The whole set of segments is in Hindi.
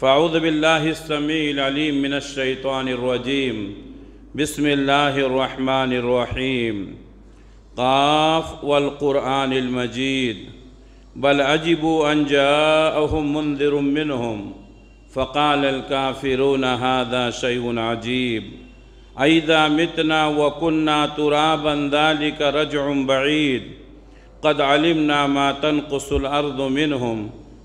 فاعوذ بالله السميع العليم من الشيطان الرجيم بسم الله الرحمن الرحيم قاف والقران المجيد بل عجبوا ان جاءهم منذر منهم فقال الكافرون هذا شيء عجيب أئذا متنا وكنا ترابا ذلك رجع بعيد قد علمنا ما تنقص الأرض منهم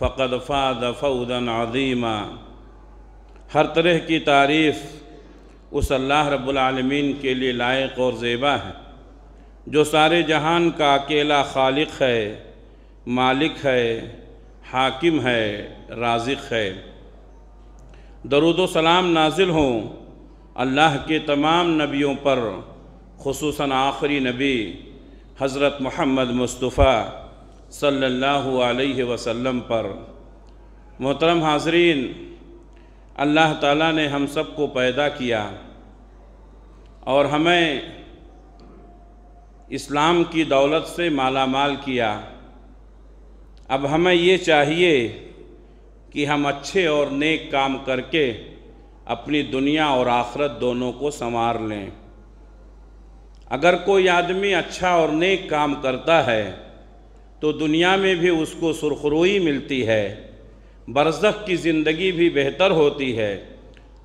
फ़कद फ़ाद फ़ौदन अजीमा हर तरह की तारीफ़ उस अल्लाह रबालमीन के लिए लायक और ज़ेबा है जो सारे जहान का अकेला खालिक है मालिक है हाकिम है राजिक है दरुद सलाम नाजिल हों अल्लाह के तमाम नबियों पर खसूस आखिरी नबी हज़रत महमद मुस्तफ़ा सल्लल्लाहु अलैहि वसल्लम पर मोहतरम हाजरीन अल्लाह ताला ने हम सबको पैदा किया और हमें इस्लाम की दौलत से माला माल किया अब हमें ये चाहिए कि हम अच्छे और नेक काम करके अपनी दुनिया और आखरत दोनों को संवार लें अगर कोई आदमी अच्छा और नेक काम करता है तो दुनिया में भी उसको सुरखरुई मिलती है बरसख की ज़िंदगी भी बेहतर होती है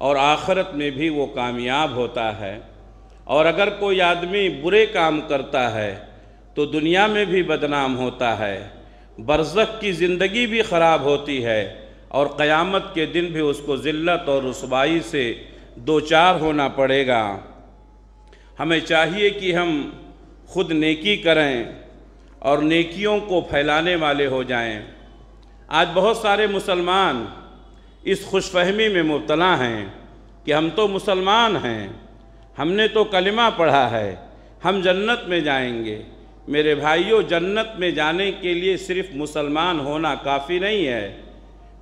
और आखरत में भी वो कामयाब होता है और अगर कोई आदमी बुरे काम करता है तो दुनिया में भी बदनाम होता है बरसख की ज़िंदगी भी ख़राब होती है और क़यामत के दिन भी उसको ज़िल्लत और रसवाई से दो चार होना पड़ेगा हमें चाहिए कि हम खुद नेकी करें और नेकियों को फैलाने वाले हो जाएं। आज बहुत सारे मुसलमान इस खुशफहमी में मुबतला हैं कि हम तो मुसलमान हैं हमने तो कलमा पढ़ा है हम जन्नत में जाएंगे मेरे भाइयों जन्नत में जाने के लिए सिर्फ मुसलमान होना काफ़ी नहीं है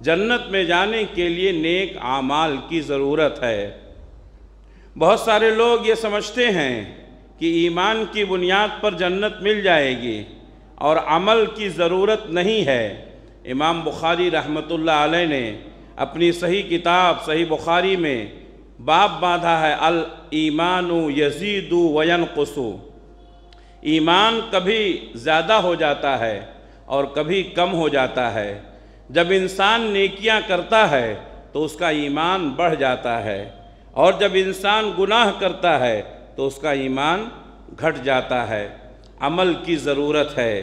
जन्नत में जाने के लिए नेक आमाल की ज़रूरत है बहुत सारे लोग ये समझते हैं कि ईमान की बुनियाद पर जन्नत मिल जाएगी और अमल की ज़रूरत नहीं है इमाम बुखारी रहमत आलह ने अपनी सही किताब सही बुखारी में बाप बांधा है अल ईमान यजीदु वयन कसु ईमान कभी ज़्यादा हो जाता है और कभी कम हो जाता है जब इंसान नेकियां करता है तो उसका ईमान बढ़ जाता है और जब इंसान गुनाह करता है तो उसका ईमान घट जाता है अमल की ज़रूरत है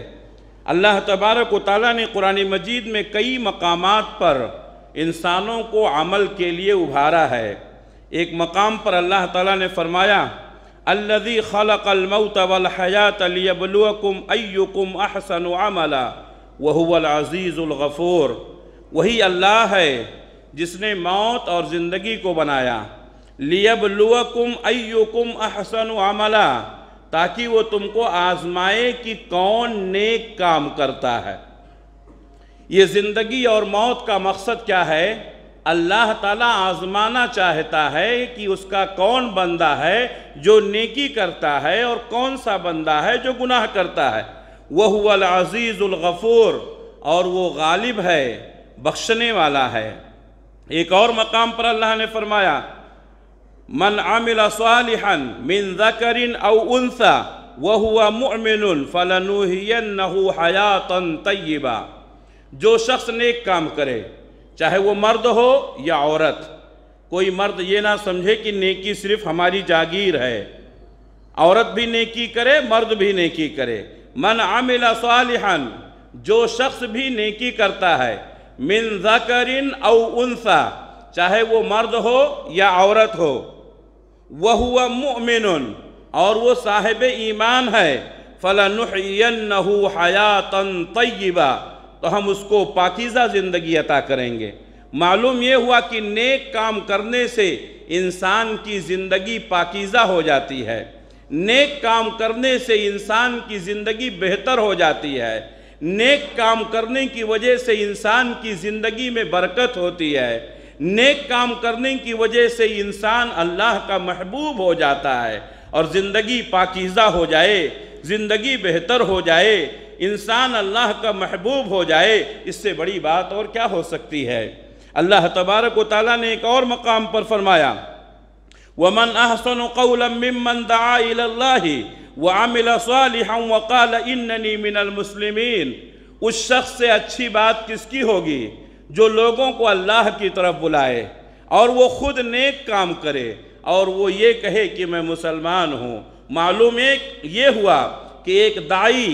अल्लाह तबारक ताली ने कुरान मजीद में कई मकाम पर इंसानों को अमल के लिए उभारा है एक मकाम पर अल्लाह ताला ने फरमाया अल्लज़ी खलकलमौत वलहयात लियबलुकुम अयुकुम अहसन अमला वहुवल अज़ीज़ुलगफ़ूर वही अल्लाह है जिसने मौत और ज़िंदगी को बनाया लियबलुकुम अयुकुम अहसन अमला ताकि वो तुमको आजमाए कि कौन नेक काम करता है ये ज़िंदगी और मौत का मकसद क्या है अल्लाह ताला आजमाना चाहता है कि उसका कौन बंदा है जो नेकी करता है और कौन सा बंदा है जो गुनाह करता है वह ग़फ़ूर और वो गालिब है बख्शने वाला है एक और मकाम पर अल्लाह ने फरमाया man amila salihan min dhakarin au untha wa huwa mu'minun falanuhiyannahu hayatan tayyiba जो शख्स नेक काम करे चाहे वो मर्द हो या औरत कोई मर्द ये ना समझे कि नेकी सिर्फ हमारी जागीर है औरत भी नेकी करे मर्द भी नेकी करे मन आमिला सालिहन जो शख्स भी नेकी करता है मिन जकरिन औ उनसा चाहे वो मर्द हो या औरत हो वह हुआ और वो साहिब ईमान है फ़लानहू हयातन तय्यबा तो हम उसको पाकिज़ा ज़िंदगी अता करेंगे मालूम ये हुआ कि नेक काम करने से इंसान की ज़िंदगी पाकिज़ा हो जाती है नेक काम करने से इंसान की ज़िंदगी बेहतर हो जाती है नेक काम करने की वजह से इंसान की ज़िंदगी में बरकत होती है नेक काम करने की वजह से इंसान अल्लाह का महबूब हो जाता है और ज़िंदगी पाकिज़ा हो जाए ज़िंदगी बेहतर हो जाए इंसान अल्लाह का महबूब हो जाए इससे बड़ी बात और क्या हो सकती है अल्लाह तबारक ताली ने एक और मकाम पर फरमाया वमन अहसन कौलमन दाही व उस शख्स से अच्छी बात किसकी होगी जो लोगों को अल्लाह की तरफ बुलाए और वो ख़ुद नेक काम करे और वो ये कहे कि मैं मुसलमान हूँ मालूम एक ये हुआ कि एक दाई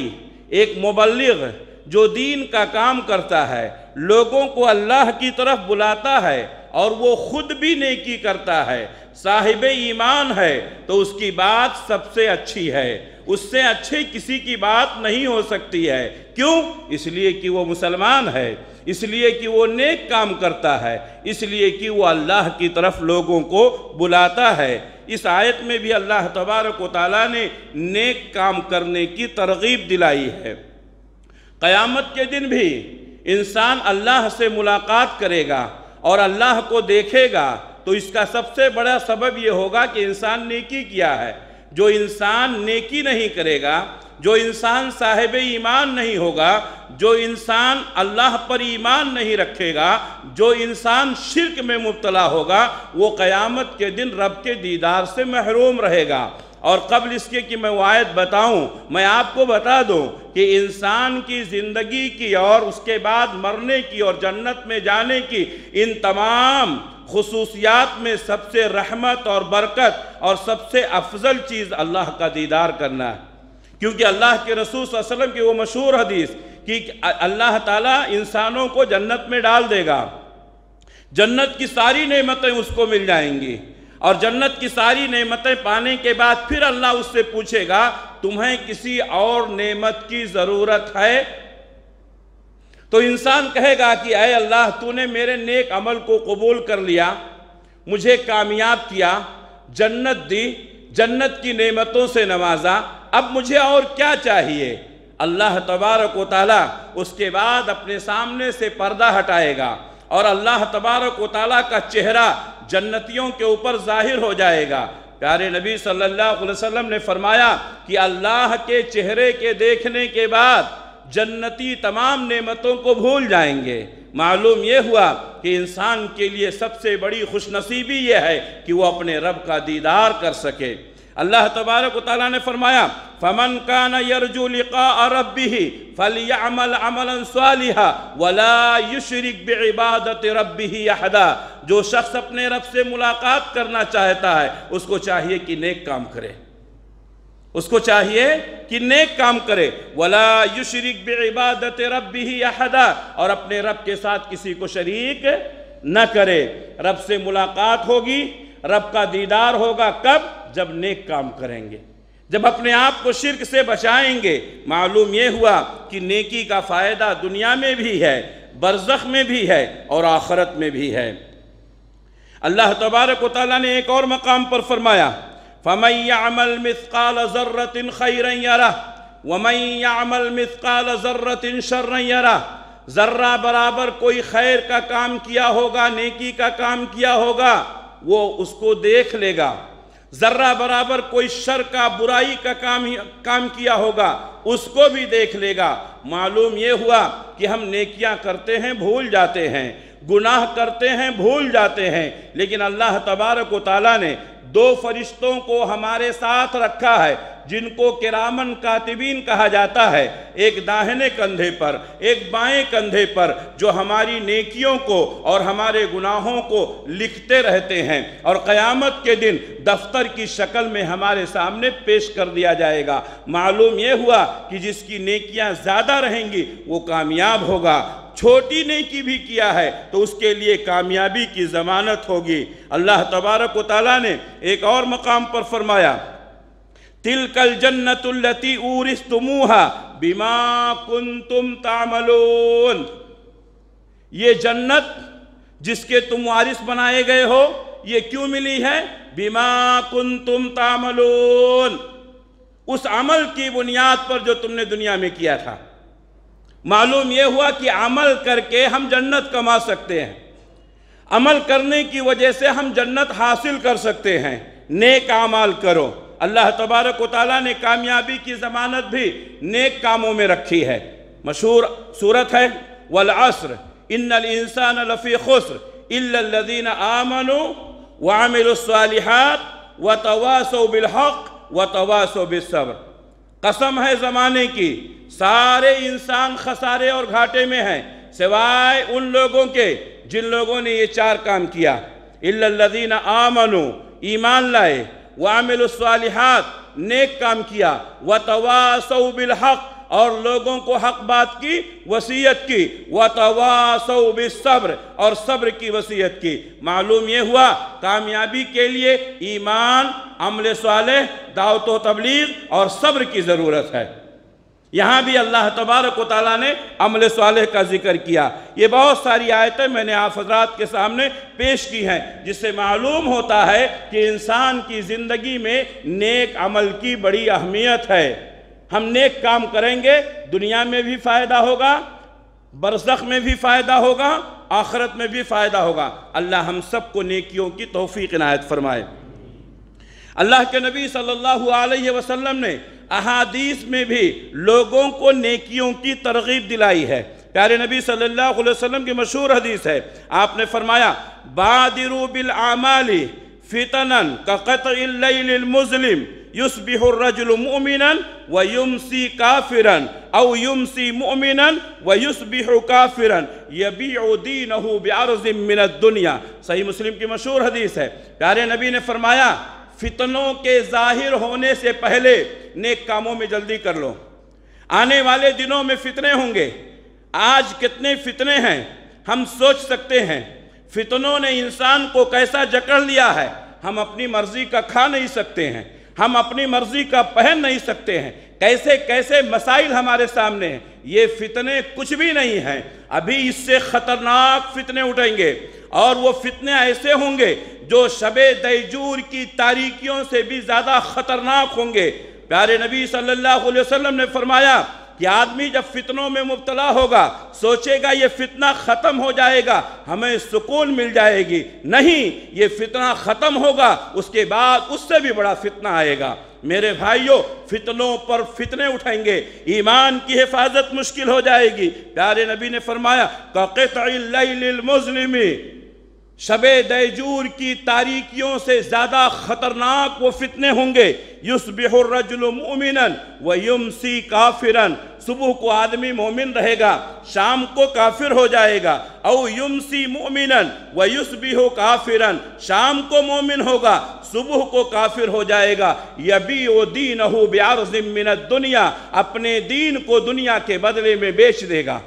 एक मुबलग जो दीन का काम करता है लोगों को अल्लाह की तरफ बुलाता है और वो खुद भी नेकी करता है साहिब ईमान है तो उसकी बात सबसे अच्छी है उससे अच्छी किसी की बात नहीं हो सकती है क्यों इसलिए कि वो मुसलमान है इसलिए कि वो नेक काम करता है इसलिए कि वो अल्लाह की तरफ लोगों को बुलाता है इस आयत में भी अल्लाह तबारक ताली ने नेक काम करने की तरगीब दिलाई है क़यामत के दिन भी इंसान अल्लाह से मुलाकात करेगा और अल्लाह को देखेगा तो इसका सबसे बड़ा सबब यह होगा कि इंसान नेकी किया है जो इंसान नेकी नहीं करेगा जो इंसान साहिब ईमान नहीं होगा जो इंसान अल्लाह पर ईमान नहीं रखेगा जो इंसान शिरक में मुबतला होगा वो क़यामत के दिन रब के दीदार से महरूम रहेगा और कबल इसके कि मैं वायद बताऊं मैं आपको बता दूं कि इंसान की ज़िंदगी की और उसके बाद मरने की और जन्नत में जाने की इन तमाम खसूसियात में सबसे रहमत और बरकत और सबसे अफजल चीज़ अल्लाह का दीदार करना है क्योंकि अल्लाह के रसूल वसलम की वो मशहूर हदीस कि अल्लाह ताला इंसानों को जन्नत में डाल देगा जन्नत की सारी नेमतें उसको मिल जाएंगी और जन्नत की सारी नेमतें पाने के बाद फिर अल्लाह उससे पूछेगा तुम्हें किसी और नेमत की ज़रूरत है तो इंसान कहेगा कि अय अल्लाह तूने मेरे नेक अमल को कबूल कर लिया मुझे कामयाब किया जन्नत दी जन्नत की नेमतों से नवाजा अब मुझे और क्या चाहिए अल्लाह तबारक वाली उसके बाद अपने सामने से पर्दा हटाएगा और अल्लाह तबारक वाली का चेहरा जन्नतियों के ऊपर जाहिर हो जाएगा प्यारे नबी सल्लल्लाहु अलैहि वसल्लम ने फरमाया कि अल्लाह के चेहरे के देखने के बाद जन्नती तमाम नेमतों को भूल जाएंगे मालूम यह हुआ कि इंसान के लिए सबसे बड़ी खुशनसीबी यह है कि वो अपने रब का दीदार कर सके अल्लाह तबारक ताली ने फरमाया फमन का नरजुलिका रब ही फलियामल अमल सालिहा वला युशरिक बेबादत रब ही अहदा जो शख्स अपने रब से मुलाकात करना चाहता है उसको चाहिए कि नेक काम करे उसको चाहिए कि नेक काम करे वला युशरिक इबादत रब भी अहदा और अपने रब के साथ किसी को शरीक न करे रब से मुलाकात होगी रब का दीदार होगा कब जब नेक काम करेंगे जब अपने आप को शिरक से बचाएंगे मालूम यह हुआ कि नेकी का फ़ायदा दुनिया में भी है बरजख में भी है और आखरत में भी है अल्लाह तबारक वाली ने एक और मकाम पर फरमाया फ़मैयामल मिसकाल ज़र्रतिन खैर यरा वमैयामल मिसकाल ज़र्रतिन शर्र यरा ज़र्रा बराबर कोई खैर का काम किया होगा नेकी का काम किया होगा वो उसको देख लेगा ज़र्रा बराबर कोई शर का बुराई का काम ही काम किया होगा उसको भी देख लेगा मालूम ये हुआ कि हम नेकियां करते हैं भूल जाते हैं गुनाह करते हैं भूल जाते हैं लेकिन अल्लाह तबारक ताली ने दो फरिश्तों को हमारे साथ रखा है जिनको किरामन कातिबीन कहा जाता है एक दाहिने कंधे पर एक बाएं कंधे पर जो हमारी नेकियों को और हमारे गुनाहों को लिखते रहते हैं और क़यामत के दिन दफ्तर की शक्ल में हमारे सामने पेश कर दिया जाएगा मालूम यह हुआ कि जिसकी नेकियां ज़्यादा रहेंगी वो कामयाब होगा छोटी की भी किया है तो उसके लिए कामयाबी की ज़मानत होगी अल्लाह तबारक वाली ने एक और मकाम पर फरमाया तिलकल जन्नतुल्लती उरिस तुमूहा बिमा कुन तुम तामलोन ये जन्नत जिसके तुम वारिस बनाए गए हो ये क्यों मिली है बीमा कुन तुम तामलोन उस अमल की बुनियाद पर जो तुमने दुनिया में किया था मालूम यह हुआ कि अमल करके हम जन्नत कमा सकते हैं अमल करने की वजह से हम जन्नत हासिल कर सकते हैं नेक अमाल करो अल्लाह तबारक वाली ने कामयाबी की जमानत भी नेक कामों में रखी है मशहूर सूरत है वल असर इन इंसान लफ़ी खुसर इल्लदीन आमनो वामिलसालिहात व तवासो बिलहक व तवासो बिसब्र कसम है ज़माने की सारे इंसान खसारे और घाटे में हैं सिवाय उन लोगों के जिन लोगों ने ये चार काम किया इल्लल्लज़ीन आमनु ईमान लाए वामिलसालिहात नेक काम किया व तवासबिल और लोगों को हक बात की वसीयत की व तवासौ सब्र और सब्र की वसीयत की मालूम यह हुआ कामयाबी के लिए ईमान अमल साल दावत तबलीग और सब्र की ज़रूरत है यहाँ भी अल्लाह तबारक ताली ने अमल साल का जिक्र किया ये बहुत सारी आयतें मैंने आप हजरात के सामने पेश की हैं जिससे मालूम होता है कि इंसान की ज़िंदगी में नेक अमल की बड़ी अहमियत है हम नेक काम करेंगे दुनिया में भी फ़ायदा होगा बरसख में भी फ़ायदा होगा आखरत में भी फ़ायदा होगा अल्लाह हम सब को नेकियों की तोहफी इनायत फरमाए अल्लाह के नबी सल्लल्लाहु अलैहि वसल्लम ने अहादीस में भी लोगों को नेकियों की तरगीब दिलाई है प्यारे नबी सल्लल्लाहु अलैहि वसल्लम की मशहूर हदीस है आपने फरमाया बादिरू बिल आमाली फितनन कत मुजलिम युसबिहुर्रजुल मुमिनन व युमसी काफिरन औ युमसी मुमिनन व युसबिहु काफिरन यबीदीनहु ब्यारजिम मिनत दुनिया सही मुस्लिम की मशहूर हदीस है प्यारे नबी ने फरमाया फितनों के जाहिर होने से पहले नेक कामों में जल्दी कर लो आने वाले दिनों में फितने होंगे आज कितने फितने हैं हम सोच सकते हैं फितनों ने इंसान को कैसा जकड़ लिया है हम अपनी मर्जी का खा नहीं सकते हैं हम अपनी मर्जी का पहन नहीं सकते हैं कैसे कैसे मसाइल हमारे सामने हैं ये फितने कुछ भी नहीं हैं अभी इससे ख़तरनाक फितने उठेंगे और वो फितने ऐसे होंगे जो शब दूर की तारीखियों से भी ज़्यादा ख़तरनाक होंगे प्यारे नबी सल्लल्लाहु अलैहि वसल्लम ने फरमाया कि आदमी जब फितनों में मुबतला होगा सोचेगा ये फितना ख़त्म हो जाएगा हमें सुकून मिल जाएगी नहीं ये फितना ख़त्म होगा उसके बाद उससे भी बड़ा फितना आएगा मेरे भाइयों फितनों पर फितने उठेंगे ईमान की हिफाजत मुश्किल हो जाएगी प्यारे नबी ने फरमाया शब दूर की तारीकियों से ज़्यादा ख़तरनाक वो फितने होंगे युस युसबिहरजुलमिन व सी काफिरन सुबह को आदमी मोमिन रहेगा शाम को काफिर हो जाएगा औ यमसी मोमिन व युसबिहो काफिरन शाम को मोमिन होगा सुबह को काफिर हो जाएगा यबी ओ दीन हो ब्यार ज़िमिनत दुनिया अपने दीन को दुनिया के बदले में बेच देगा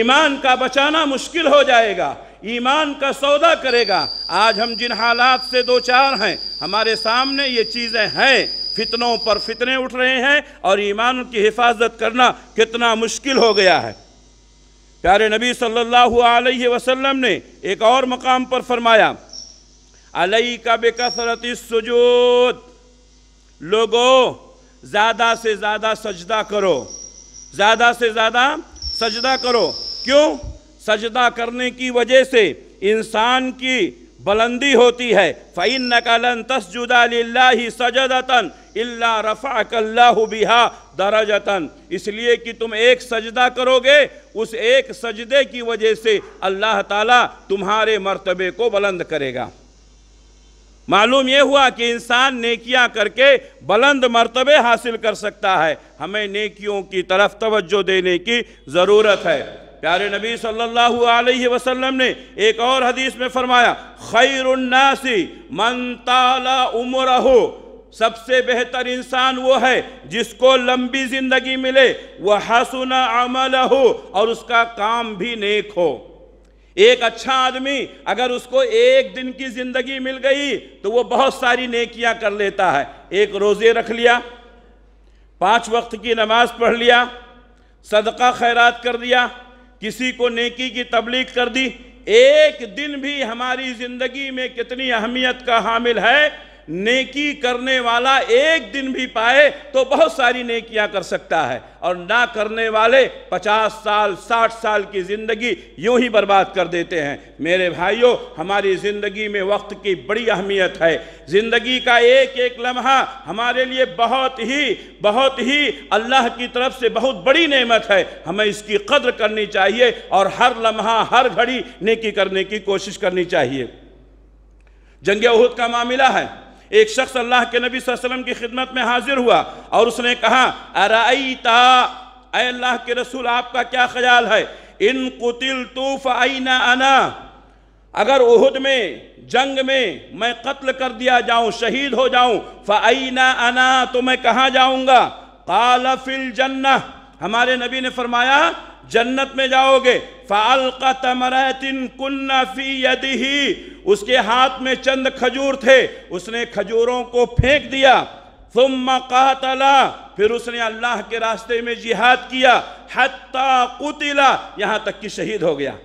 ईमान का बचाना मुश्किल हो जाएगा ईमान का सौदा करेगा आज हम जिन हालात से दो चार हैं हमारे सामने ये चीज़ें हैं फितनों पर फितने उठ रहे हैं और ईमान की हिफाजत करना कितना मुश्किल हो गया है प्यारे नबी सल्लल्लाहु अलैहि वसल्लम ने एक और मकाम पर फरमाया अलई का बेकसरत सजूद लोगो ज़्यादा से ज़्यादा सजदा करो ज़्यादा से ज़्यादा सजदा करो क्यों सजदा करने की वजह से इंसान की बुलंदी होती है फ़ैन नकलन तस्जुदा ही सजदतन इल्ला रफ़ा कल्लाह बिहा दरजतन इसलिए कि तुम एक सजदा करोगे उस एक सजदे की वजह से अल्लाह ताला तुम्हारे मर्तबे को बुलंद करेगा मालूम यह हुआ कि इंसान नेकियां करके बुलंद मरतबे हासिल कर सकता है हमें नेकियों की तरफ तवज्जो देने की ज़रूरत है प्यारे नबी सल्लल्लाहु अलैहि वसल्लम ने एक और हदीस में फरमाया खैरनासी मन ताला उम्र हो सबसे बेहतर इंसान वो है जिसको लंबी ज़िंदगी मिले वह हसुना अमल हो और उसका काम भी नेक हो एक अच्छा आदमी अगर उसको एक दिन की ज़िंदगी मिल गई तो वो बहुत सारी नेकियां कर लेता है एक रोज़े रख लिया पांच वक्त की नमाज़ पढ़ लिया सदका खैरात कर दिया किसी को नेकी की तबलीग कर दी एक दिन भी हमारी ज़िंदगी में कितनी अहमियत का हामिल है नेकी करने वाला एक दिन भी पाए तो बहुत सारी नेकियां कर सकता है और ना करने वाले पचास साल साठ साल की ज़िंदगी यूं ही बर्बाद कर देते हैं मेरे भाइयों हमारी ज़िंदगी में वक्त की बड़ी अहमियत है ज़िंदगी का एक एक लम्हा हमारे लिए बहुत ही बहुत ही अल्लाह की तरफ से बहुत बड़ी नेमत है हमें इसकी कद्र करनी चाहिए और हर लम्हा हर घड़ी नेकी करने की कोशिश करनी चाहिए जंग अहद का मामला है एक शख्स अल्लाह के नबी वसल्लम की खिदमत में हाजिर हुआ और उसने कहा अराई अल्लाह के रसूल आपका क्या ख्याल है इन कुतिल तूफ आना अगर उहद में जंग में मैं कत्ल कर दिया जाऊं शहीद हो जाऊं फ़ाई ना आना तो मैं कहाँ जाऊंगा काला फिल जन्ना हमारे नबी ने फरमाया जन्नत में जाओगे फ़ाल कुन्नाफी यदि उसके हाथ में चंद खजूर थे उसने खजूरों को फेंक दिया कातला फिर उसने अल्लाह के रास्ते में जिहाद किया हत्ता कुतिला यहाँ तक कि शहीद हो गया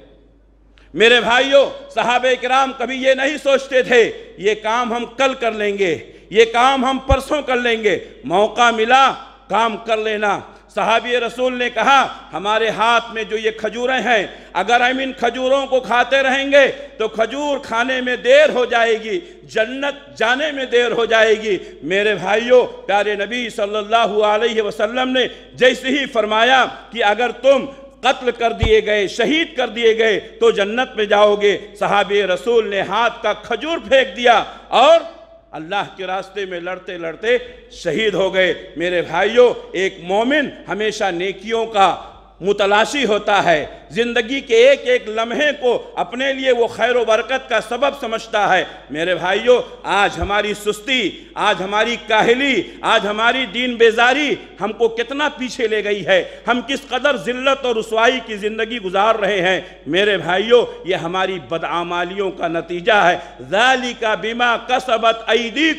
मेरे भाइयों साहब कराम कभी ये नहीं सोचते थे ये काम हम कल कर लेंगे ये काम हम परसों कर लेंगे मौका मिला काम कर लेना सहाबी रसूल ने कहा हमारे हाथ में जो ये खजूरें हैं अगर हम इन खजूरों को खाते रहेंगे तो खजूर खाने में देर हो जाएगी जन्नत जाने में देर हो जाएगी मेरे भाइयों प्यारे नबी सल्लल्लाहु अलैहि वसल्लम ने जैसे ही फरमाया कि अगर तुम कत्ल कर दिए गए शहीद कर दिए गए तो जन्नत में जाओगे सहाबी रसूल ने हाथ का खजूर फेंक दिया और अल्लाह के रास्ते में लड़ते लड़ते शहीद हो गए मेरे भाइयों एक मोमिन हमेशा नेकियों का मुतलाशी होता है ज़िंदगी के एक एक लम्हे को अपने लिए वो खैर बरकत का सबब समझता है मेरे भाइयों आज हमारी सुस्ती आज हमारी काहली आज हमारी दीन बेजारी हमको कितना पीछे ले गई है हम किस कदर जिल्लत और रसवाई की ज़िंदगी गुजार रहे हैं मेरे भाइयों ये हमारी बदआमालियों का नतीजा है जाली का बीमा कसबत ईदी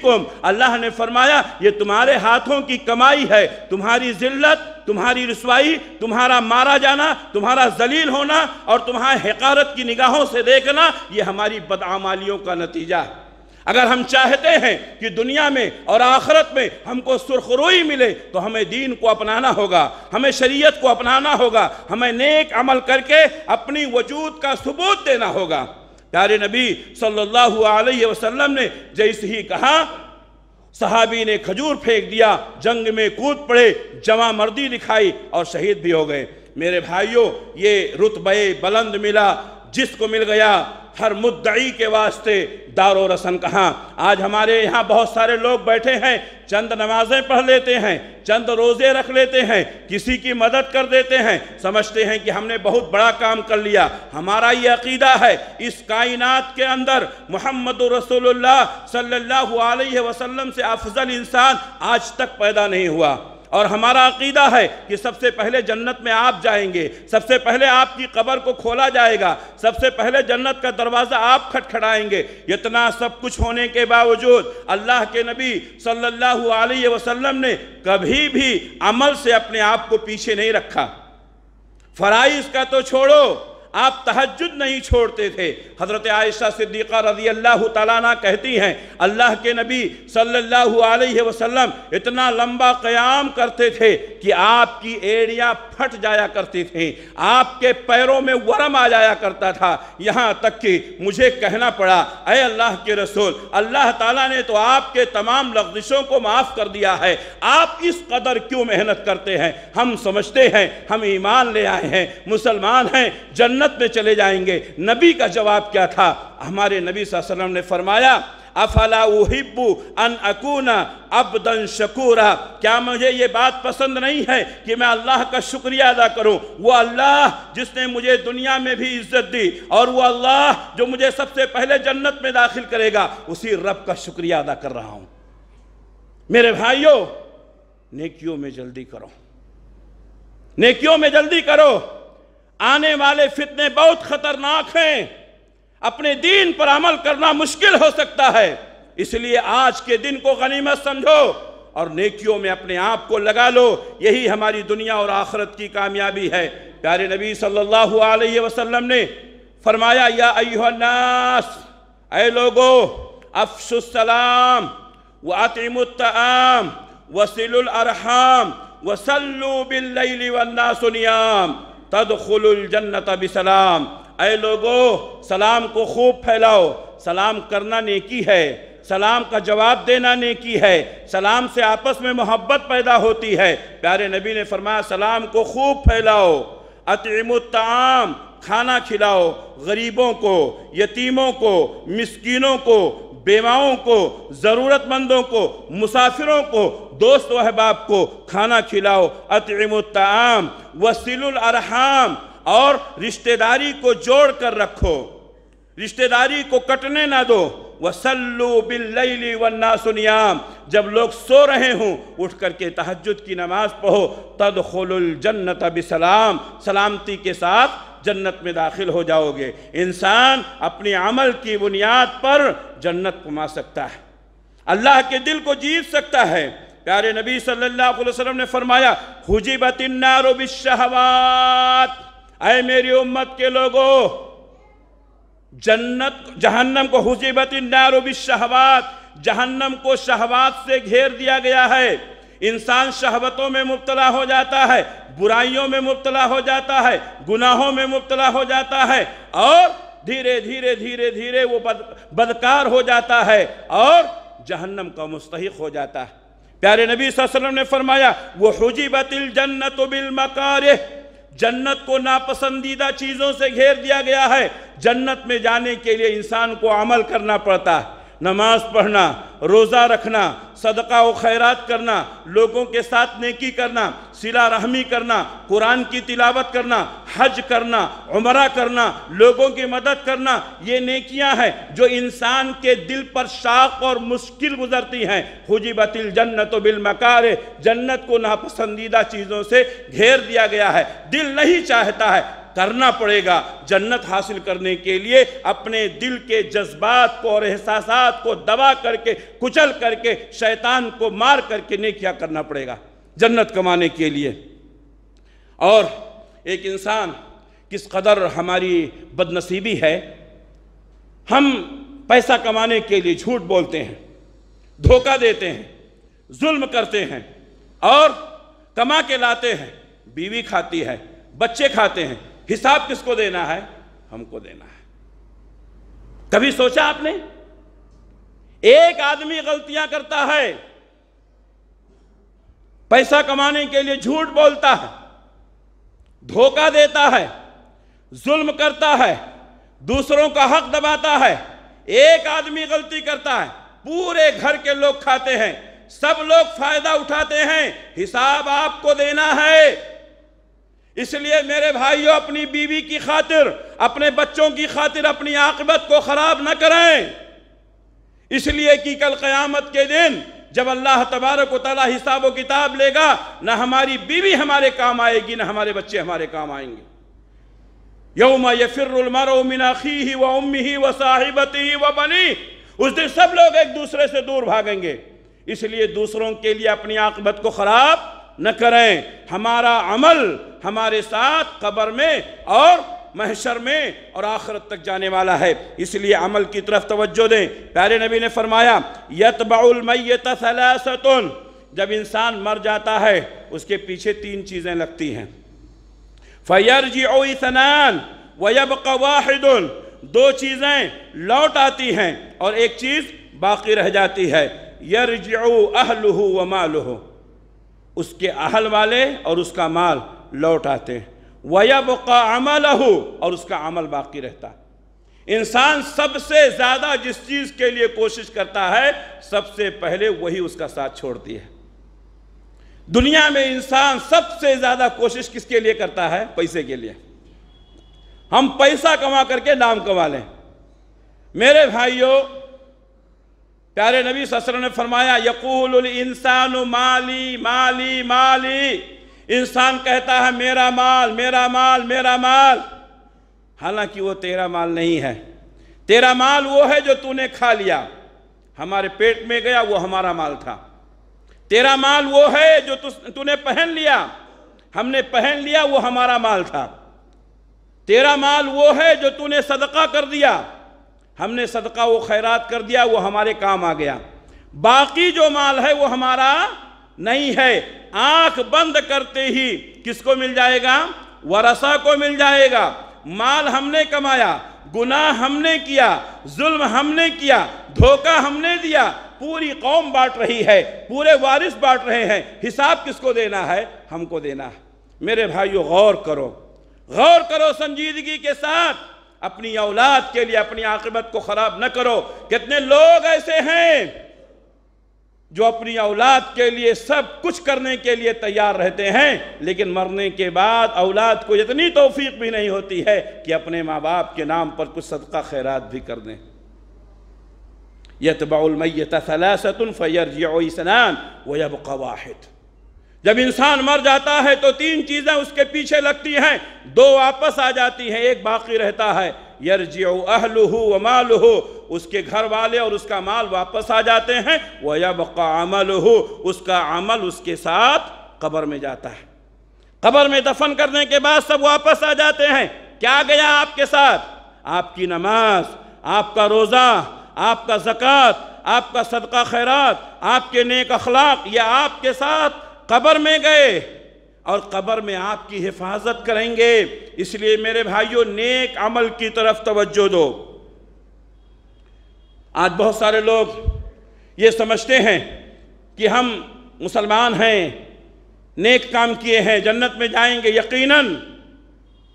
अल्लाह ने फरमाया ये तुम्हारे हाथों की कमाई है तुम्हारी ज़िल्लत तुम्हारी रसवाई तुम्हारा मारा जाना तुम्हारा जलील जलील होना और तुम्हारे हकारत की निगाहों से देखना ये हमारी बदआमालियों का नतीजा है अगर हम चाहते हैं कि दुनिया में और आखरत में हमको सुरखरोई मिले तो हमें दीन को अपनाना होगा हमें शरीयत को अपनाना होगा हमें नेक अमल करके अपनी वजूद का सबूत देना होगा प्यारे नबी सल्लल्लाहु अलैहि वसल्लम ने जैसे ही कहा सहाबी ने खजूर फेंक दिया जंग में कूद पड़े जमा मर्दी दिखाई और शहीद भी हो गए मेरे भाइयों ये रुतबे बुलंद मिला जिसको मिल गया हर मुद्दई के वास्ते दारो रसन कहाँ आज हमारे यहाँ बहुत सारे लोग बैठे हैं चंद नमाजें पढ़ लेते हैं चंद रोज़े रख लेते हैं किसी की मदद कर देते हैं समझते हैं कि हमने बहुत बड़ा काम कर लिया हमारा ये अकीदा है इस कायनात के अंदर मोहम्मद रसोल्ला सल्लल्लाहु अलैहि वसल्लम से अफजल इंसान आज तक पैदा नहीं हुआ और हमारा अकीदा है कि सबसे पहले जन्नत में आप जाएंगे सबसे पहले आपकी कबर को खोला जाएगा सबसे पहले जन्नत का दरवाज़ा आप खटखटाएंगे इतना सब कुछ होने के बावजूद अल्लाह के नबी सल्लल्लाहु अलैहि वसल्लम ने कभी भी अमल से अपने आप को पीछे नहीं रखा फ़राइज़ का तो छोड़ो आप तहजद नहीं छोड़ते थे हज़रत आयशा सिद्दीक़ा रजी अल्लाह तला कहती हैं अल्लाह के नबी सल्लल्लाहु अलैहि वसल्लम इतना लंबा क़याम करते थे कि आपकी एड़ियाँ फट जाया करती थीं आपके पैरों में वरम आ जाया करता था यहाँ तक कि मुझे कहना पड़ा अय अल्लाह के रसूल अल्लाह ताला ने तो आपके तमाम लफ्जिशों को माफ़ कर दिया है आप इस कदर क्यों मेहनत करते हैं हम समझते हैं हम ईमान ले आए हैं मुसलमान हैं जन्नत जन्नत में चले जाएंगे नबी का जवाब क्या था हमारे नबी वसल्लम ने फरमाया अफला उहिबू अन अकूना अबदन शकूरा क्या मुझे ये बात पसंद नहीं है कि मैं अल्लाह का शुक्रिया अदा करूं वो अल्लाह जिसने मुझे दुनिया में भी इज्जत दी और वो अल्लाह जो मुझे सबसे पहले जन्नत में दाखिल करेगा उसी रब का शुक्रिया अदा कर रहा हूं मेरे भाइयों नेकियों में जल्दी करो नेकियों में जल्दी करो आने वाले फितने बहुत खतरनाक हैं अपने दीन पर अमल करना मुश्किल हो सकता है इसलिए आज के दिन को गनीमत समझो और नेकियों में अपने आप को लगा लो यही हमारी दुनिया और आखरत की कामयाबी है प्यारे नबी सल्लल्लाहु अलैहि वसल्लम ने फरमाया या अयोनास अय लोगो अफसुसलाम व अतिमुत्तम वसीम वसल्लू बिल्लनासनियाम तदखलजन्नत सलाम ऐ लोगो सलाम को खूब फैलाओ सलाम करना नेकी है सलाम का जवाब देना नेकी है सलाम से आपस में मोहब्बत पैदा होती है प्यारे नबी ने फरमाया सलाम को खूब फैलाओ अतमताम खाना खिलाओ गरीबों को यतीमों को मिसकीनों को बेवाओं को ज़रूरतमंदों को मुसाफिरों को दोस्त अहबाब को खाना खिलाओ अतमताम वसीलरहम और रिश्तेदारी को जोड़ कर रखो रिश्तेदारी को कटने ना दो वसलु बिल्लैली सुनियाम जब लोग सो रहे हों उठ करके तहजद की नमाज पढ़ो तद जन्नत बिसलाम सलामती के साथ जन्नत में दाखिल हो जाओगे इंसान अपने अमल की बुनियाद पर जन्नत कमा सकता है अल्लाह के दिल को जीत सकता है प्यारे नबी सल्लल्लाहु अलैहि वसल्लम ने फरमाया हुजीबतिनारोबिशहवात आए मेरी उम्मत के लोगों जन्नत जहन्नम को हुजीबतिनारोबिशहवात जहन्नम को शहवात से घेर दिया गया है इंसान शहवतों में मुबतला हो जाता है बुराइयों में मुबतला हो जाता है गुनाहों में मुबतला हो जाता है और धीरे धीरे धीरे धीरे वो बद, बदकार हो जाता है और जहन्नम का मुस्तक हो जाता है प्यारे नबी वसल्लम ने फरमाया वो बतिल जन्नत बिल मकार जन्नत को नापसंदीदा चीज़ों से घेर दिया गया है जन्नत में जाने के लिए इंसान को अमल करना पड़ता है नमाज पढ़ना रोज़ा रखना सदका व खैरात करना लोगों के साथ नेकी करना सिला रहमी करना कुरान की तिलावत करना हज करना उमरा करना लोगों की मदद करना ये नेकियां हैं जो इंसान के दिल पर शाख और मुश्किल गुजरती हैं हुजीबतिल जन्नत बिल मकार जन्नत को नापसंदीदा चीज़ों से घेर दिया गया है दिल नहीं चाहता है करना पड़ेगा जन्नत हासिल करने के लिए अपने दिल के जज्बात को और एहसास को दबा करके कुचल करके शैतान को मार करके नहीं क्या करना पड़ेगा जन्नत कमाने के लिए और एक इंसान किस कदर हमारी बदनसीबी है हम पैसा कमाने के लिए झूठ बोलते हैं धोखा देते हैं जुल्म करते हैं और कमा के लाते हैं बीवी खाती है बच्चे खाते हैं हिसाब किसको देना है हमको देना है कभी सोचा आपने एक आदमी गलतियां करता है पैसा कमाने के लिए झूठ बोलता है धोखा देता है जुल्म करता है दूसरों का हक दबाता है एक आदमी गलती करता है पूरे घर के लोग खाते हैं सब लोग फायदा उठाते हैं हिसाब आपको देना है इसलिए मेरे भाइयों अपनी बीवी की खातिर अपने बच्चों की खातिर अपनी आकबत को खराब न करें इसलिए कि कल क़यामत के दिन जब अल्लाह तबारक वाली हिसाब किताब लेगा ना हमारी बीवी हमारे काम आएगी ना हमारे बच्चे हमारे काम आएंगे यौम ये फिरमिनाखी ही व उम्मी ही व साहिबती ही व बनी उस दिन सब लोग एक दूसरे से दूर भागेंगे इसलिए दूसरों के लिए अपनी आकबत को ख़राब न करें हमारा अमल हमारे साथ कबर में और महशर में और आखरत तक जाने वाला है इसलिए अमल की तरफ तवज्जो दें प्यारे नबी ने फरमाया यतबाउलमैत सलासतुन जब इंसान मर जाता है उसके पीछे तीन चीज़ें लगती हैं फ़ैर जी ओसनान वब वाहिदुन दो चीज़ें लौट आती हैं और एक चीज़ बाकी रह जाती है यरज अहलहू व मालहू उसके अहल वाले और उसका माल लौट आते हैं वया बका अमल हो और उसका अमल बाकी रहता है इंसान सबसे ज़्यादा जिस चीज़ के लिए कोशिश करता है सबसे पहले वही उसका साथ छोड़ती है दुनिया में इंसान सबसे ज़्यादा कोशिश किसके लिए करता है पैसे के लिए हम पैसा कमा करके नाम कमा लें मेरे भाइयों प्यारे नबी ससर ने फरमाया यकूल इंसान माली माली माली इंसान कहता है मेरा माल मेरा माल मेरा माल हालांकि वो तेरा माल नहीं है तेरा माल वो है जो तूने खा लिया हमारे पेट में गया वो हमारा माल था तेरा माल वो है जो तूने पहन लिया हमने पहन लिया वो हमारा माल था तेरा माल वो है जो तूने सदका कर दिया हमने सदका वो खैरात कर दिया वो हमारे काम आ गया बाकी जो माल है वो हमारा नहीं है आंख बंद करते ही किसको मिल जाएगा वरसा को मिल जाएगा माल हमने कमाया गुनाह हमने किया जुल्म हमने किया धोखा हमने दिया पूरी कौम बांट रही है पूरे वारिस बांट रहे हैं हिसाब किसको देना है हमको देना है मेरे भाइयों गौर करो गौर करो संजीदगी के साथ अपनी औलाद के लिए अपनी आकबत को ख़राब न करो कितने लोग ऐसे हैं जो अपनी औलाद के लिए सब कुछ करने के लिए तैयार रहते हैं लेकिन मरने के बाद औलाद को इतनी तोफीक भी नहीं होती है कि अपने माँ बाप के नाम पर कुछ सदका खैरात भी कर दें यतबाउलमैत सलासतन फ़ैर जनान वब कवाहिद जब इंसान मर जाता है तो तीन चीज़ें उसके पीछे लगती हैं दो वापस आ जाती हैं एक बाकी रहता है यरजी अहलुहु व मालुहु हो उसके घर वाले और उसका माल वापस आ जाते हैं व यबका अमल हो उसका अमल उसके साथ कब्र में जाता है कब्र में दफन करने के बाद सब वापस आ जाते हैं क्या गया आपके साथ आपकी नमाज आपका रोज़ा आपका ज़क़़त आपका सदका खैरात आपके नेक अखलाक ये आपके साथ कबर में गए और कबर में आपकी हिफाजत करेंगे इसलिए मेरे भाइयों नेक अमल की तरफ तवज्जो दो आज बहुत सारे लोग ये समझते हैं कि हम मुसलमान हैं नेक काम किए हैं जन्नत में जाएंगे यकीनन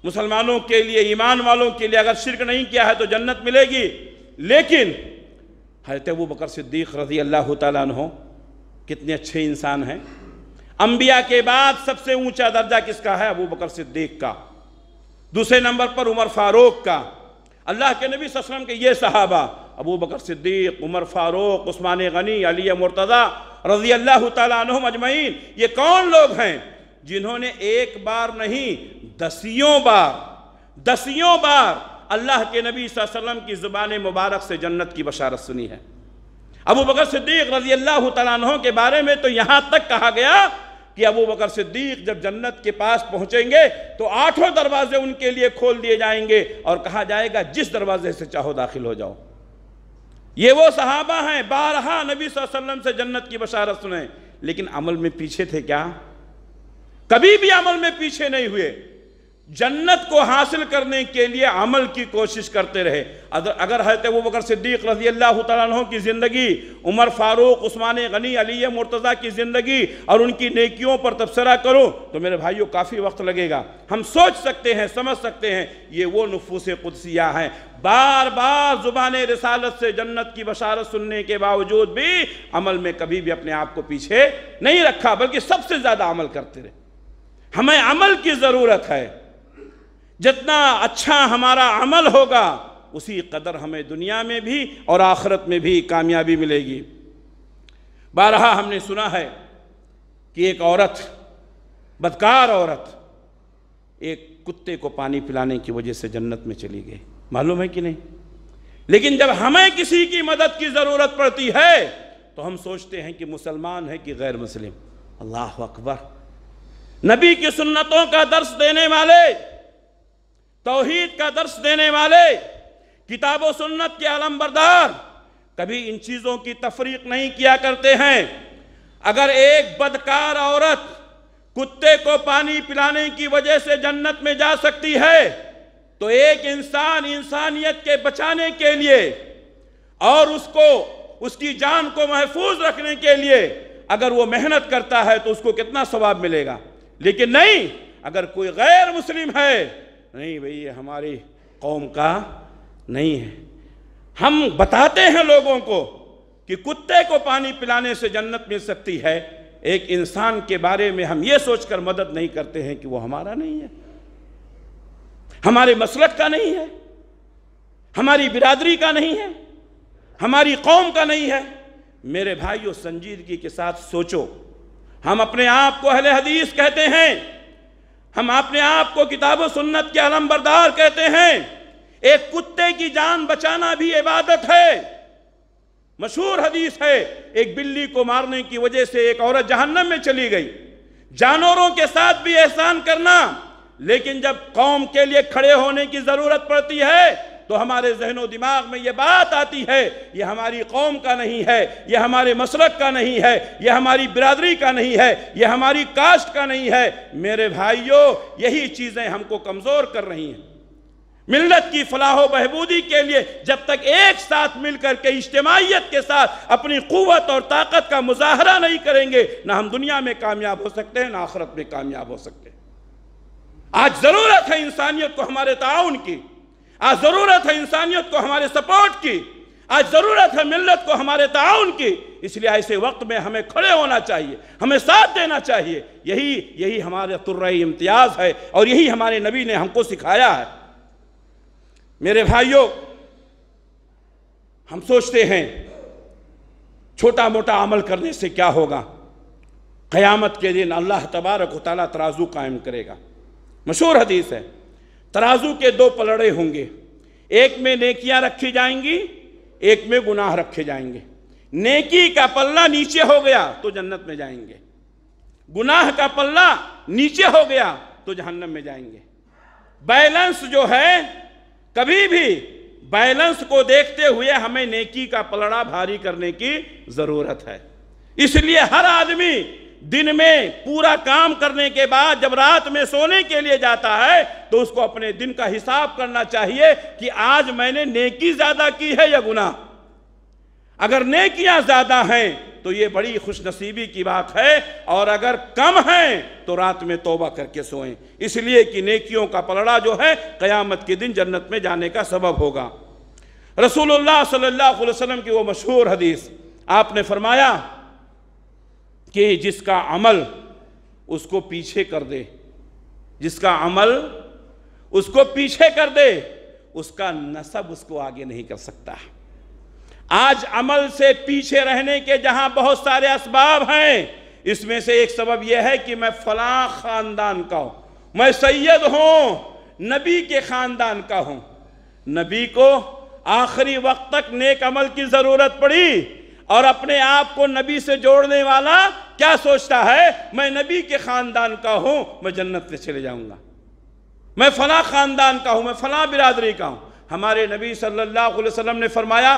मुसलमानों के लिए ईमान वालों के लिए अगर शिरक नहीं किया है तो जन्नत मिलेगी लेकिन हजरत अबू बकर सिद्दीक़ रज़ी अल्लाह तु कितने अच्छे इंसान हैं अंबिया के बाद सबसे ऊंचा दर्जा किसका है अबू बकर सिद्दीक का दूसरे नंबर पर उमर फारूक का अल्लाह के नबी वसम के ये सहाबा अबू बकर सिद्दीक उमर फारूक उस्मान गनी अली मुर्तज़ा रजी अल्लाह तम अजमैन ये कौन लोग हैं जिन्होंने एक बार नहीं दसियों बार दसियों बार अल्लाह के नबी वसम की ज़ुबान मुबारक से जन्नत की बशारत सुनी है अबू बकर सिद्दीक रजी अल्लाह तह के बारे में तो यहाँ तक कहा गया कि अबू बकर सिद्दीक जब जन्नत के पास पहुंचेंगे तो आठों दरवाजे उनके लिए खोल दिए जाएंगे और कहा जाएगा जिस दरवाजे से चाहो दाखिल हो जाओ ये वो सहाबा हैं बारहा नबी वसल्लम से जन्नत की बशारत सुने लेकिन अमल में पीछे थे क्या कभी भी अमल में पीछे नहीं हुए जन्नत को हासिल करने के लिए अमल की कोशिश करते रहे अगर अगर हजरत वो बकर सिद्दीक रजी अल्लाह तु की ज़िंदगी उमर फ़ारूक उस्मान गनी अली मुर्तज़ा की ज़िंदगी और उनकी नेकियों पर तबसरा करो तो मेरे भाइयों काफ़ी वक्त लगेगा हम सोच सकते हैं समझ सकते हैं ये वो नफूस कुदसिया हैं बार बार ज़ुबान रसालत से जन्नत की बशारत सुनने के बावजूद भी अमल में कभी भी अपने आप को पीछे नहीं रखा बल्कि सबसे ज़्यादा अमल करते रहे हमें अमल की ज़रूरत है जितना अच्छा हमारा अमल होगा उसी कदर हमें दुनिया में भी और आखरत में भी कामयाबी मिलेगी बारहा हमने सुना है कि एक औरत बदकार औरत एक कुत्ते को पानी पिलाने की वजह से जन्नत में चली गई मालूम है कि नहीं लेकिन जब हमें किसी की मदद की ज़रूरत पड़ती है तो हम सोचते हैं कि मुसलमान है कि गैर मुस्लिम अल्लाह अकबर नबी की सुन्नतों का दर्श देने वाले तोहहीद का दर्श देने वाले किताब सुन्नत के आलम बरदार कभी इन चीज़ों की तफरीक नहीं किया करते हैं अगर एक बदकार औरत कुत्ते को पानी पिलाने की वजह से जन्नत में जा सकती है तो एक इंसान इंसानियत के बचाने के लिए और उसको उसकी जान को महफूज रखने के लिए अगर वो मेहनत करता है तो उसको कितना सवाब मिलेगा लेकिन नहीं अगर कोई गैर मुस्लिम है नहीं भाई ये हमारी कौम का नहीं है हम बताते हैं लोगों को कि कुत्ते को पानी पिलाने से जन्नत मिल सकती है एक इंसान के बारे में हम ये सोचकर मदद नहीं करते हैं कि वो हमारा नहीं है हमारे मसलत का नहीं है हमारी बिरादरी का नहीं है हमारी कौम का नहीं है मेरे भाइयों संजीदगी के साथ सोचो हम अपने आप को अहले हदीस कहते हैं हम अपने आप को किताब सुन्नत के अलम बरदार कहते हैं एक कुत्ते की जान बचाना भी इबादत है मशहूर हदीस है एक बिल्ली को मारने की वजह से एक औरत जहन्नम में चली गई जानवरों के साथ भी एहसान करना लेकिन जब कौम के लिए खड़े होने की जरूरत पड़ती है तो हमारे जहनो दिमाग में ये बात आती है ये हमारी कौम का नहीं है ये हमारे मसलक का नहीं है ये हमारी बिरादरी का नहीं है ये हमारी कास्ट का नहीं है मेरे भाइयों यही चीज़ें हमको कमज़ोर कर रही हैं मिलत की फलाह बहबूदी के लिए जब तक एक साथ मिलकर के इज्तमाहीत के साथ अपनी क़वत और ताकत का मुजाहरा नहीं करेंगे ना हम दुनिया में कामयाब हो सकते हैं ना आखरत में कामयाब हो सकते हैं आज ज़रूरत है इंसानियत को हमारे ताउन की आज ज़रूरत है इंसानियत को हमारे सपोर्ट की आज ज़रूरत है मिलत को हमारे ताउन की इसलिए ऐसे वक्त में हमें खड़े होना चाहिए हमें साथ देना चाहिए यही यही हमारे तुर्रई इम्तियाज़ है और यही हमारे नबी ने हमको सिखाया है मेरे भाइयों हम सोचते हैं छोटा मोटा अमल करने से क्या होगा क़यामत के दिन अल्लाह तबारक ताली तराजू कायम करेगा मशहूर हदीस है तराजू के दो पलड़े होंगे एक में नेकियां रखी जाएंगी एक में गुनाह रखे जाएंगे नेकी का पल्ला नीचे हो गया तो जन्नत में जाएंगे गुनाह का पल्ला नीचे हो गया तो जहन्नम में जाएंगे बैलेंस जो है कभी भी बैलेंस को देखते हुए हमें नेकी का पलड़ा भारी करने की जरूरत है इसलिए हर आदमी दिन में पूरा काम करने के बाद जब रात में सोने के लिए जाता है तो उसको अपने दिन का हिसाब करना चाहिए कि आज मैंने नेकी ज्यादा की है या गुना अगर नेकियां ज्यादा हैं तो ये बड़ी खुशनसीबी की बात है और अगर कम हैं तो रात में तोबा करके सोएं इसलिए कि नेकियों का पलड़ा जो है क़यामत के दिन जन्नत में जाने का सबब होगा रसूलुल्लाह सल्लल्लाहु अलैहि वसल्लम की वो मशहूर हदीस आपने फरमाया कि जिसका अमल उसको पीछे कर दे जिसका अमल उसको पीछे कर दे उसका नसब उसको आगे नहीं कर सकता आज अमल से पीछे रहने के जहां बहुत सारे इसबाब हैं इसमें से एक सबब यह है कि मैं फला ख़ानदान का हूं मैं सैयद हूं नबी के ख़ानदान का हूं नबी को आखिरी वक्त तक नेक अमल की ज़रूरत पड़ी और अपने आप को नबी से जोड़ने वाला क्या सोचता है मैं नबी के ख़ानदान का हूं मैं जन्नत में चले जाऊँगा मैं फला ख़ानदान का हूं मैं फला बिरादरी का हूं हमारे नबी सल्लल्लाहु अलैहि वसल्लम ने फरमाया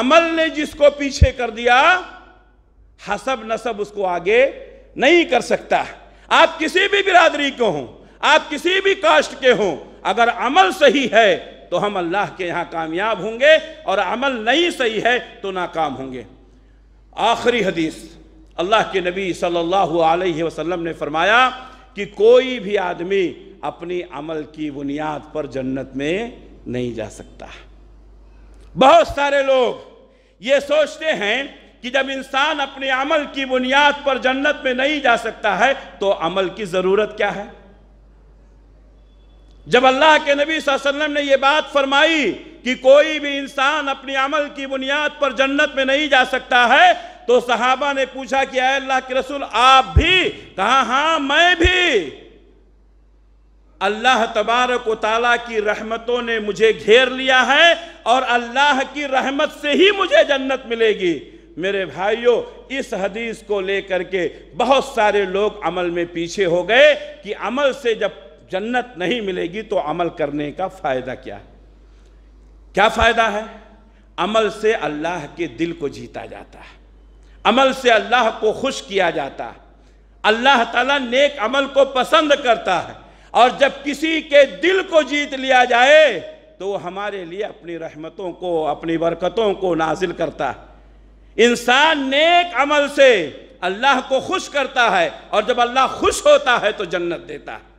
अमल ने जिसको पीछे कर दिया हसब नसब उसको आगे नहीं कर सकता आप किसी भी बिरादरी के हों आप किसी भी कास्ट के हों अगर अमल सही है तो हम अल्लाह के यहाँ कामयाब होंगे और अमल नहीं सही है तो नाकाम होंगे आखिरी हदीस अल्लाह के नबी सल्लल्लाहु अलैहि वसल्लम ने फरमाया कि कोई भी आदमी अपनी अमल की बुनियाद पर जन्नत में नहीं जा सकता बहुत सारे लोग ये सोचते हैं कि जब इंसान अपने अमल की बुनियाद पर जन्नत में नहीं जा सकता है तो अमल की ज़रूरत क्या है जब अल्लाह के नबी वसल्लम ने यह बात फरमाई कि कोई भी इंसान अपने अमल की बुनियाद पर जन्नत में नहीं जा सकता है तो सहाबा ने पूछा कि अल्लाह के रसूल आप भी कहा हाँ मैं भी अल्लाह तबारक ताला की रहमतों ने मुझे घेर लिया है और अल्लाह की रहमत से ही मुझे जन्नत मिलेगी मेरे भाइयों इस हदीस को लेकर के बहुत सारे लोग अमल में पीछे हो गए कि अमल से जब जन्नत नहीं मिलेगी तो अमल करने का फ़ायदा क्या है क्या फ़ायदा है अमल से अल्लाह के दिल को जीता जाता है अमल से अल्लाह को खुश किया जाता है अल्लाह ताला नेक अमल को पसंद करता है और जब किसी के दिल को जीत लिया जाए तो हमारे लिए अपनी रहमतों को अपनी बरकतों को नाजिल करता है इंसान नेक अमल से अल्लाह को खुश करता है और जब अल्लाह खुश होता है तो जन्नत देता है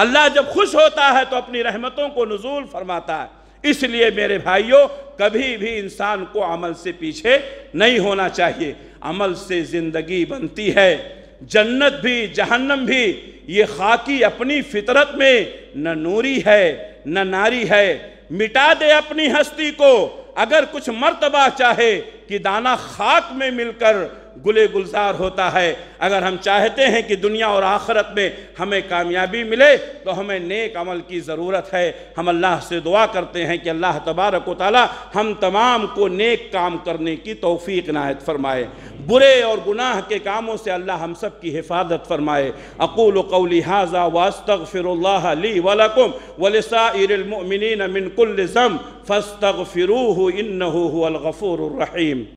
अल्लाह जब खुश होता है तो अपनी रहमतों को नजूल फरमाता है इसलिए मेरे भाइयों कभी भी इंसान को अमल से पीछे नहीं होना चाहिए अमल से ज़िंदगी बनती है जन्नत भी जहन्नम भी ये खाकी अपनी फितरत में न नूरी है न नारी है मिटा दे अपनी हस्ती को अगर कुछ मर्तबा चाहे कि दाना खाक में मिलकर गुले गुलजार होता है अगर हम चाहते हैं कि दुनिया और आखरत में हमें कामयाबी मिले तो हमें नेक अमल की ज़रूरत है हम अल्लाह से दुआ करते हैं कि अल्लाह तबारक ताली हम तमाम को नेक काम करने की तोफ़ी नायत फरमाए बुरे और गुनाह के कामों से अल्लाह हम सब की हिफाजत फरमाए अकूल कौली हाजा वास्तफ़ ली वलकुम वलसामिन मिनकुल्ज़म फ़स्तफ़िरू इन गफ़ूर रहीम